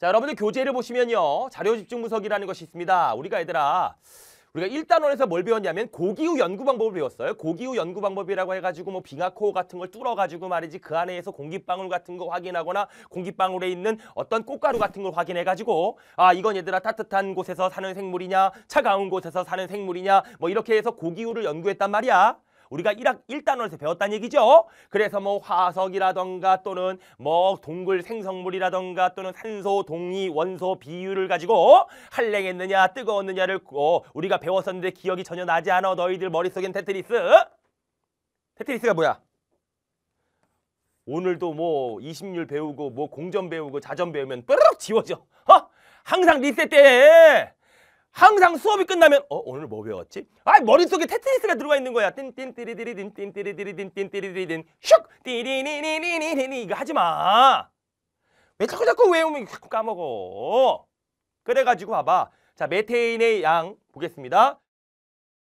자, 여러분들 교재를 보시면요. 자료 집중 분석이라는 것이 있습니다. 우리가 얘들아 우리가 1단원에서 뭘 배웠냐면 고기후 연구 방법을 배웠어요. 고기후 연구 방법이라고 해가지고 뭐 빙하코어 같은 걸 뚫어가지고 말이지 그 안에서 공기방울 같은 거 확인하거나 공기방울에 있는 어떤 꽃가루 같은 걸 확인해가지고 아 이건 얘들아 따뜻한 곳에서 사는 생물이냐 차가운 곳에서 사는 생물이냐 뭐 이렇게 해서 고기후를 연구했단 말이야. 우리가 1학 1단원에서 배웠다는 얘기죠. 그래서 뭐 화석이라던가 또는 뭐동굴 생성물이라던가 또는 산소, 동이, 원소, 비율을 가지고 한랭했느냐 뜨거웠느냐를 어, 우리가 배웠었는데 기억이 전혀 나지 않아 너희들 머릿속엔 테트리스. 테트리스가 뭐야? 오늘도 뭐2 0률 배우고 뭐 공전 배우고 자전 배우면 뾰르륵 지워져. 어? 항상 리셋돼. 항상 수업이 끝나면 어 오늘 뭐 배웠지? 아 머릿속에 테트리스가 들어가 있는 거야. 띵띵띠리디리딘 띵띠리디리딘 띵띠리디리딘 슉 띠리니니니니니 이거 하지 마. 왜 자꾸 자꾸 외우면 자꾸 까먹어. 그래가지고 봐봐. 자 메테인의 양 보겠습니다.